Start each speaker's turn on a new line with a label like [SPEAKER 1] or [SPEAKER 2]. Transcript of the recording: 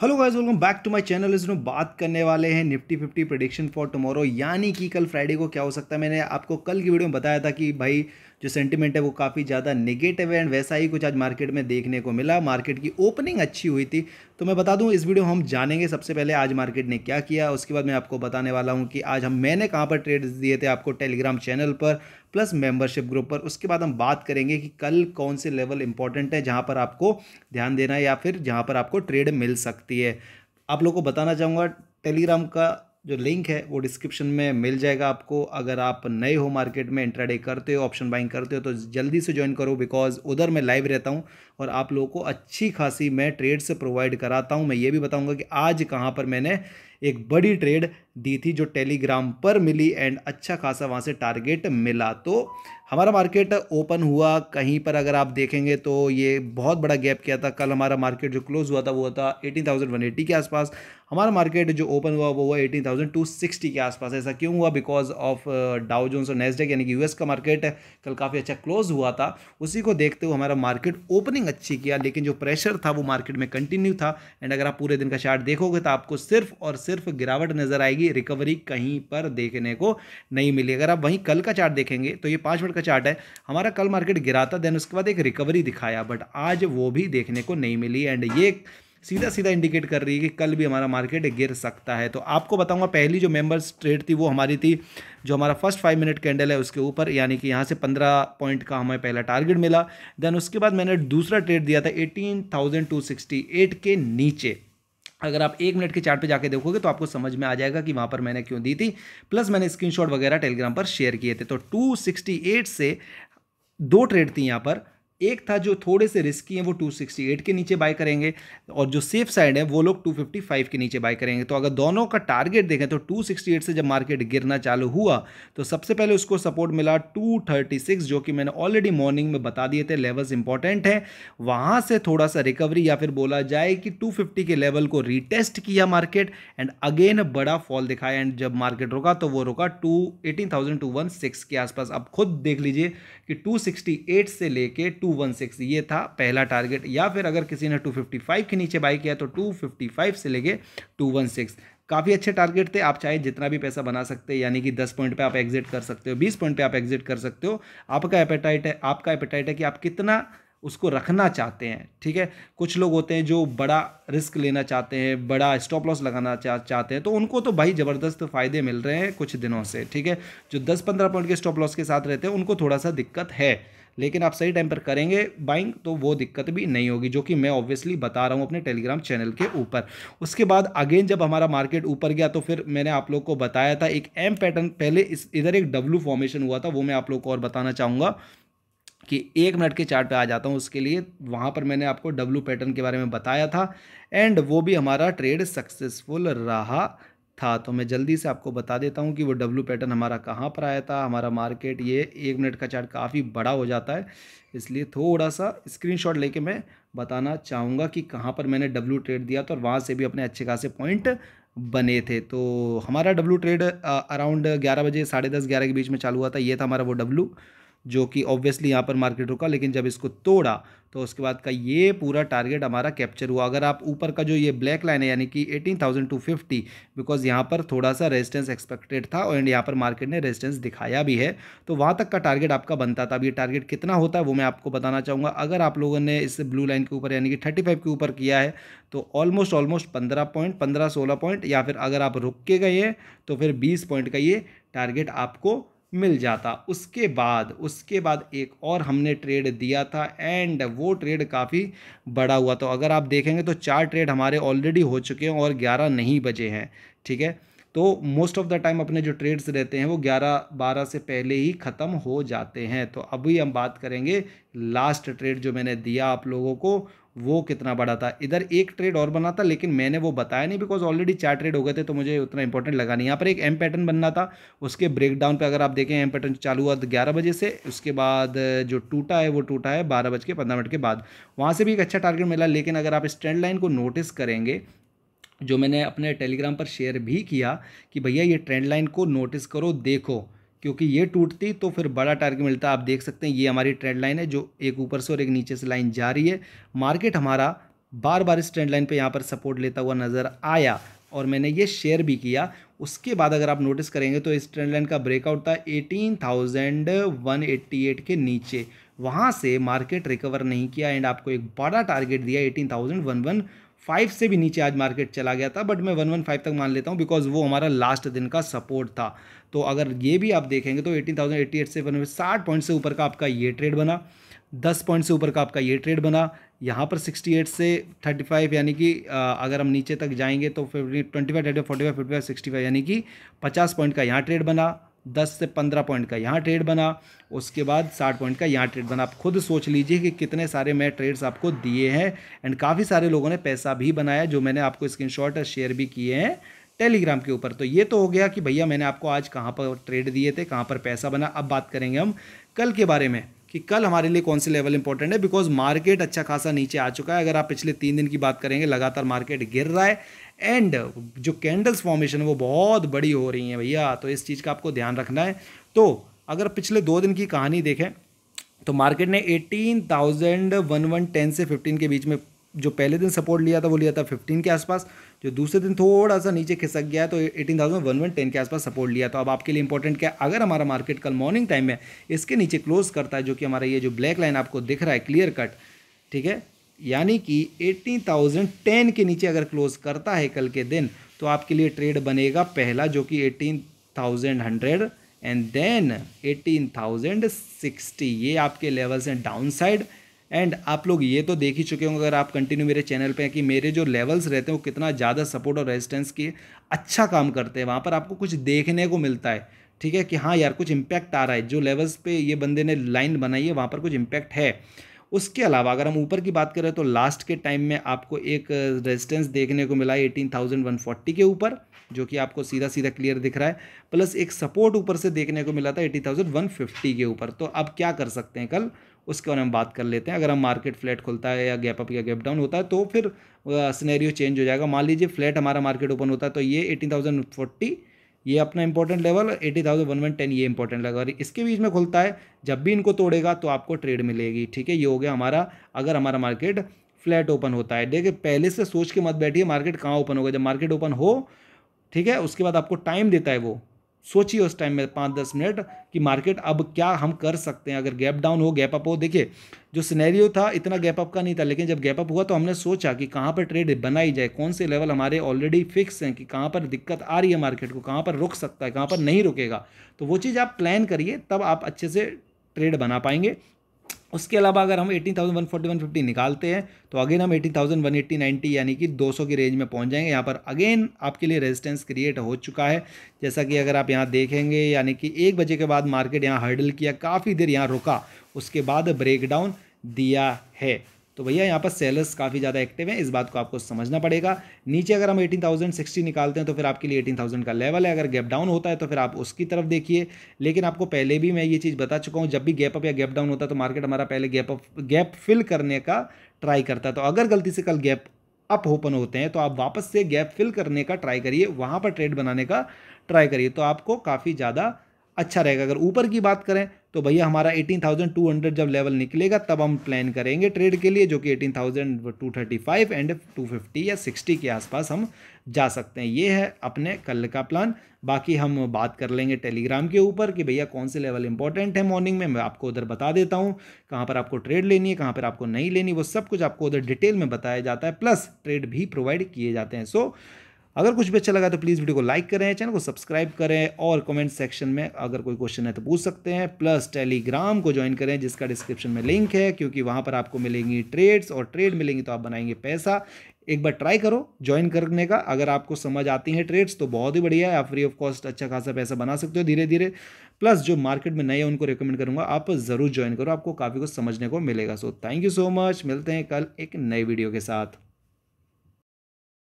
[SPEAKER 1] hello guys welcome back to my channel इसमें बात करने वाले हैं Nifty fifty prediction for tomorrow यानी कि कल फ्राइडे को क्या हो सकता है मैंने आपको कल की वीडियो में बताया था कि भाई जो सेंटिमेंट है वो काफ़ी ज़्यादा नेगेटिव है एंड वैसा ही कुछ आज मार्केट में देखने को मिला मार्केट की ओपनिंग अच्छी हुई थी तो मैं बता दूँ इस वीडियो हम जानेंगे सबसे पहले आज मार्केट ने क्या किया उसके बाद मैं आपको बताने वाला हूँ कि आज हम मैंने कहाँ पर ट्रेड दिए थे आपको टेलीग्राम चैनल पर प्लस मेंबरशिप ग्रुप पर उसके बाद हम बात करेंगे कि कल कौन से लेवल इंपॉर्टेंट है जहाँ पर आपको ध्यान देना है या फिर जहाँ पर आपको ट्रेड मिल सकती है आप लोगों को बताना चाहूँगा टेलीग्राम का जो लिंक है वो डिस्क्रिप्शन में मिल जाएगा आपको अगर आप नए हो मार्केट में इंट्राडे करते हो ऑप्शन बाइंग करते हो तो जल्दी से ज्वाइन करो बिकॉज उधर मैं लाइव रहता हूँ और आप लोगों को अच्छी खासी मैं ट्रेड्स प्रोवाइड कराता हूँ मैं ये भी बताऊँगा कि आज कहाँ पर मैंने एक बड़ी ट्रेड दी थी जो टेलीग्राम पर मिली एंड अच्छा खासा वहाँ से टारगेट मिला तो हमारा मार्केट ओपन हुआ कहीं पर अगर आप देखेंगे तो ये बहुत बड़ा गैप किया था कल हमारा मार्केट जो क्लोज हुआ था वो था 18,180 के आसपास हमारा मार्केट जो ओपन हुआ वो हुआ सिक्सटी के आसपास ऐसा क्यों हुआ बिकॉज ऑफ डाउ जोन्स और नेस्डेक यानी कि यूएस का मार्केट कल काफ़ी अच्छा क्लोज हुआ था उसी को देखते हुए हमारा मार्केट ओपनिंग अच्छी किया लेकिन जो प्रेशर था वो मार्केट में कंटिन्यू था एंड अगर आप पूरे दिन का चार्ट देखोगे तो आपको सिर्फ और सिर्फ गिरावट नज़र आएगी रिकवरी कहीं पर देखने को नहीं मिली अगर आप वहीं कल का चार्ट देखेंगे तो ये पाँच मिनट का चार्ट है हमारा कल मार्केट गिरा था देन उसके बाद एक रिकवरी दिखाया बट आज वो भी देखने को नहीं मिली एंड ये सीधा सीधा इंडिकेट कर रही है कि कल भी हमारा मार्केट गिर सकता है तो आपको बताऊंगा पहली जो मेंबर्स ट्रेड थी वो हमारी थी जो हमारा फर्स्ट फाइव मिनट कैंडल है उसके ऊपर यानी कि यहाँ से पंद्रह पॉइंट का हमें पहला टारगेट मिला देन उसके बाद मैंने दूसरा ट्रेड दिया था एटीन के नीचे अगर आप एक मिनट के चार्ट पे जाके देखोगे तो आपको समझ में आ जाएगा कि वहाँ पर मैंने क्यों दी थी प्लस मैंने स्क्रीनशॉट वगैरह टेलीग्राम पर शेयर किए थे तो 268 से दो ट्रेड थी यहाँ पर एक था जो थोड़े से रिस्की हैं वो 268 के नीचे बाय करेंगे और जो सेफ साइड है वो लोग 255 के नीचे बाय करेंगे तो अगर दोनों का टारगेट देखें तो 268 से जब मार्केट गिरना चालू हुआ तो सबसे पहले उसको सपोर्ट मिला 236 जो कि मैंने ऑलरेडी मॉर्निंग में बता दिए थे लेवल्स इंपॉर्टेंट हैं वहाँ से थोड़ा सा रिकवरी या फिर बोला जाए कि टू के लेवल को रिटेस्ट किया मार्केट एंड अगेन बड़ा फॉल दिखाया एंड जब मार्केट रुका तो वो रुका टू एटीन के आसपास अब खुद देख लीजिए कि टू से लेके 216 ये था पहला टारगेट या फिर अगर किसी ने 255 के नीचे बाई किया तो 255 से लेके 216 काफ़ी अच्छे टारगेट थे आप चाहे जितना भी पैसा बना सकते हैं यानी कि 10 पॉइंट पे आप एग्जिट कर सकते हो 20 पॉइंट पे आप एग्जिट कर सकते हो आपका एपेटाइट है आपका एपेटाइट है कि आप कितना उसको रखना चाहते हैं ठीक है कुछ लोग होते हैं जो बड़ा रिस्क लेना चाहते हैं बड़ा स्टॉप लॉस लगाना चा, चाहते हैं तो उनको तो भाई ज़बरदस्त फ़ायदे मिल रहे हैं कुछ दिनों से ठीक है जो दस पंद्रह पॉइंट के स्टॉप लॉस के साथ रहते हैं उनको थोड़ा सा दिक्कत है लेकिन आप सही टाइम पर करेंगे बाइंग तो वो दिक्कत भी नहीं होगी जो कि मैं ऑब्वियसली बता रहा हूँ अपने टेलीग्राम चैनल के ऊपर उसके बाद अगेन जब हमारा मार्केट ऊपर गया तो फिर मैंने आप लोग को बताया था एक एम पैटर्न पहले इस इधर एक डब्लू फॉर्मेशन हुआ था वो मैं आप लोग को और बताना चाहूँगा कि एक मिनट के चार्ट पे आ जाता हूँ उसके लिए वहाँ पर मैंने आपको डब्लू पैटर्न के बारे में बताया था एंड वो भी हमारा ट्रेड सक्सेसफुल रहा था तो मैं जल्दी से आपको बता देता हूँ कि वो डब्ल्यू पैटर्न हमारा कहाँ पर आया था हमारा मार्केट ये एक मिनट का चार्ट काफ़ी बड़ा हो जाता है इसलिए थोड़ा सा स्क्रीनशॉट लेके मैं बताना चाहूँगा कि कहाँ पर मैंने डब्लू ट्रेड दिया था और वहाँ से भी अपने अच्छे खासे पॉइंट बने थे तो हमारा डब्लू ट्रेड अराउंड ग्यारह बजे साढ़े दस ग्यारह के बीच में चालू हुआ था ये था हमारा वो डब्लू जो कि ऑब्वियसली यहाँ पर मार्केट रुका लेकिन जब इसको तोड़ा तो उसके बाद का ये पूरा टारगेट हमारा कैप्चर हुआ अगर आप ऊपर का जो ये ब्लैक लाइन है यानी कि 18,250 बिकॉज यहाँ पर थोड़ा सा रेजिस्टेंस एक्सपेक्टेड था एंड यहाँ पर मार्केट ने रेजिस्टेंस दिखाया भी है तो वहाँ तक का टारगेट आपका बनता था अब ये टारगेट कितना होता है वो मैं आपको बताना चाहूँगा अगर आप लोगों ने इस ब्लू लाइन के ऊपर यानी कि थर्टी के ऊपर किया है तो ऑलमोस्ट ऑलमोस्ट पंद्रह पॉइंट पंद्रह सोलह पॉइंट या फिर अगर आप रुक के गए तो फिर बीस पॉइंट का ये टारगेट आपको मिल जाता उसके बाद उसके बाद एक और हमने ट्रेड दिया था एंड वो ट्रेड काफ़ी बड़ा हुआ तो अगर आप देखेंगे तो चार ट्रेड हमारे ऑलरेडी हो चुके हैं और ग्यारह नहीं बजे हैं ठीक है तो मोस्ट ऑफ़ द टाइम अपने जो ट्रेड्स रहते हैं वो ग्यारह बारह से पहले ही ख़त्म हो जाते हैं तो अभी हम बात करेंगे लास्ट ट्रेड जो मैंने दिया आप लोगों को वो कितना बड़ा था इधर एक ट्रेड और बना था लेकिन मैंने वो बताया नहीं बिकॉज ऑलरेडी चार ट्रेड हो गए थे तो मुझे उतना इंपॉर्टेंट लगा नहीं यहाँ पर एक एम पैटर्न बनना था उसके ब्रेकडाउन पे अगर आप देखें एम पैटर्न चालू हुआ तो ग्यारह बजे से उसके बाद जो टूटा है वो टूटा है बारह बज के पंद्रह मिनट के बाद वहाँ से भी एक अच्छा टारगेट मिला लेकिन अगर आप इस ट्रेंड लाइन को नोटिस करेंगे जो मैंने अपने टेलीग्राम पर शेयर भी किया कि भैया ये ट्रेंड लाइन को नोटिस करो देखो क्योंकि ये टूटती तो फिर बड़ा टारगेट मिलता आप देख सकते हैं ये हमारी ट्रेंड लाइन है जो एक ऊपर से और एक नीचे से लाइन जा रही है मार्केट हमारा बार बार इस ट्रेंड लाइन पे यहाँ पर सपोर्ट लेता हुआ नज़र आया और मैंने ये शेयर भी किया उसके बाद अगर आप नोटिस करेंगे तो इस ट्रेंड लाइन का ब्रेकआउट था एटीन के नीचे वहाँ से मार्केट रिकवर नहीं किया एंड आपको एक बड़ा टारगेट दिया एटीन फाइव से भी नीचे आज मार्केट चला गया था बट मैं वन वन फाइव तक मान लेता हूँ बिकॉज वो हमारा लास्ट दिन का सपोर्ट था तो अगर ये भी आप देखेंगे तो एटीन थाउजेंड एट्टी एट से वन साठ पॉइंट से ऊपर का आपका ये ट्रेड बना दस पॉइंट से ऊपर का आपका ये ट्रेड बना यहाँ पर सिक्सटी एट से थर्टी फाइव यानी कि अगर हम नीचे तक जाएंगे तो fifty twenty five thirty five forty five fifty five sixty five यानी कि पचास पॉइंट का यहाँ ट्रेड बना दस से पंद्रह पॉइंट का यहाँ ट्रेड बना उसके बाद साठ पॉइंट का यहाँ ट्रेड बना आप खुद सोच लीजिए कि कितने सारे मैं ट्रेड्स आपको दिए हैं एंड काफ़ी सारे लोगों ने पैसा भी बनाया जो मैंने आपको स्क्रीनशॉट शेयर भी किए हैं टेलीग्राम के ऊपर तो ये तो हो गया कि भैया मैंने आपको आज कहाँ पर ट्रेड दिए थे कहाँ पर पैसा बना अब बात करेंगे हम कल के बारे में कि कल हमारे लिए कौन से लेवल इंपॉर्टेंट है बिकॉज मार्केट अच्छा खासा नीचे आ चुका है अगर आप पिछले तीन दिन की बात करेंगे लगातार मार्केट गिर रहा है एंड जो कैंडल्स फॉर्मेशन वो बहुत बड़ी हो रही हैं भैया तो इस चीज़ का आपको ध्यान रखना है तो अगर पिछले दो दिन की कहानी देखें तो मार्केट ने eighteen thousand one one ten से फिफ्टीन के बीच में जो पहले दिन सपोर्ट लिया था वो लिया था फिफ्टीन के आसपास जो दूसरे दिन थोड़ा सा नीचे खिसक गया तो eighteen thousand one one ten के आसपास सपोर्ट लिया तो अब आपके लिए इंपॉर्टेंट क्या अगर हमारा मार्केट कल मॉर्निंग टाइम में इसके नीचे क्लोज करता है जो कि हमारा ये जो ब्लैक लाइन आपको दिख रहा है क्लियर कट ठीक है यानी कि एट्टी थाउजेंड टेन के नीचे अगर क्लोज करता है कल के दिन तो आपके लिए ट्रेड बनेगा पहला जो कि eighteen thousand hundred and then eighteen thousand sixty ये आपके लेवल्स हैं डाउन साइड एंड आप लोग ये तो देख ही चुके होंगे अगर आप कंटिन्यू मेरे चैनल पे हैं कि मेरे जो लेवल्स रहते हैं वो कितना ज़्यादा सपोर्ट और रेजिस्टेंस की अच्छा काम करते हैं वहाँ पर आपको कुछ देखने को मिलता है ठीक है कि हाँ यार कुछ इम्पैक्ट आ रहा है जो लेवल्स पे ये बंदे ने लाइन बनाई है वहाँ पर कुछ इम्पैक्ट है उसके अलावा अगर हम ऊपर की बात करें तो लास्ट के टाइम में आपको एक रेजिस्टेंस देखने को मिला एटीन थाउजेंड वन फोर्टी के ऊपर जो कि आपको सीधा सीधा क्लियर दिख रहा है प्लस एक सपोर्ट ऊपर से देखने को मिला था एटी थाउजेंड वन फिफ्टी के ऊपर तो अब क्या कर सकते हैं कल उसके बारे में बात कर लेते हैं अगर हम मार्केट फ्लैट खुलता है या गैप अप या गैप डाउन होता है तो फिर सिनेरियो चेंज हो जाएगा मान लीजिए फ्लैट हमारा मार्केट ओपन होता है तो ये एटीन थाउजेंड फोर्टी ये अपना important level eighteen thousand one one ten ये इंपॉर्टेंट लेवल और इसके बीच में खुलता है जब भी इनको तोड़ेगा तो आपको ट्रेड मिलेगी ठीक है ये हो गया हमारा अगर हमारा मार्केट फ्लैट ओपन होता है देखिए पहले से सोच के मत बैठिए मार्केट कहाँ ओपन होगा जब मार्केट ओपन हो ठीक है उसके बाद आपको टाइम देता है वो सोचिए उस टाइम में पाँच दस मिनट कि मार्केट अब क्या हम कर सकते हैं अगर गैप डाउन हो गैप अप हो देखिए जो सिनेरियो था इतना गैप अप का नहीं था लेकिन जब गैप अप हुआ तो हमने सोचा कि कहाँ पर ट्रेड बनाई जाए कौन से लेवल हमारे ऑलरेडी फिक्स हैं कि कहाँ पर दिक्कत आ रही है मार्केट को कहाँ पर रुक सकता है कहाँ पर नहीं रुकेगा तो वो चीज़ आप प्लान करिए तब आप अच्छे से ट्रेड बना पाएंगे उसके अलावा अगर हम eighteen thousand one forty one fifty निकालते हैं तो अगेन हम eighteen thousand one eighty ninety यानी कि दो सौ की रेंज में पहुंच जाएंगे यहाँ पर अगेन आपके लिए रेजिस्टेंस क्रिएट हो चुका है जैसा कि अगर आप यहाँ देखेंगे यानी कि एक बजे के बाद मार्केट यहाँ हर्डल किया काफ़ी देर यहाँ रुका उसके बाद ब्रेकडाउन दिया है तो भैया यहाँ पर सेलर्स काफ़ी ज़्यादा एक्टिव हैं इस बात को आपको समझना पड़ेगा नीचे अगर हम एटीन थाउजेंड सिक्सटी निकालते हैं तो फिर आपके लिए एटीन थाउजेंड का लेवल है अगर गैप डाउन होता है तो फिर आप उसकी तरफ देखिए लेकिन आपको पहले भी मैं ये चीज़ बता चुका हूँ जब भी गैप अप या गैप डाउन होता है तो मार्केट हमारा पहले गैप अप गैप फिल करने का ट्राई करता है तो अगर गलती से कल गैप अप ओपन होते हैं तो आप वापस से गैप फिल करने का ट्राई करिए वहाँ पर ट्रेड बनाने का ट्राई करिए तो आपको काफ़ी ज़्यादा अच्छा रहेगा अगर ऊपर की बात करें तो भैया हमारा 18,200 जब लेवल निकलेगा तब हम प्लान करेंगे ट्रेड के लिए जो कि 18,235 एंड 250 या 60 के आसपास हम जा सकते हैं ये है अपने कल का प्लान बाकी हम बात कर लेंगे टेलीग्राम के ऊपर कि भैया कौन से लेवल इंपॉर्टेंट है मॉर्निंग में मैं आपको उधर बता देता हूँ कहाँ पर आपको ट्रेड लेनी है कहाँ पर आपको नहीं लेनी वो सब कुछ आपको उधर डिटेल में बताया जाता है प्लस ट्रेड भी प्रोवाइड किए जाते हैं सो so, अगर कुछ भी अच्छा लगा तो प्लीज़ वीडियो को लाइक करें चैनल को सब्सक्राइब करें और कमेंट सेक्शन में अगर कोई क्वेश्चन है तो पूछ सकते हैं प्लस टेलीग्राम को ज्वाइन करें जिसका डिस्क्रिप्शन में लिंक है क्योंकि वहाँ पर आपको मिलेंगी ट्रेड्स और ट्रेड मिलेंगी तो आप बनाएंगे पैसा एक बार ट्राई करो ज्वाइन करने का अगर आपको समझ आती हैं ट्रेड्स तो बहुत ही बढ़िया है आप फ्री ऑफ कॉस्ट अच्छा खासा पैसा बना सकते हो धीरे धीरे प्लस जो मार्केट में नए हैं उनको रिकमेंड करूँगा आप ज़रूर ज्वाइन करो आपको काफ़ी कुछ समझने को मिलेगा so thank you so much मिलते हैं कल एक नए वीडियो के साथ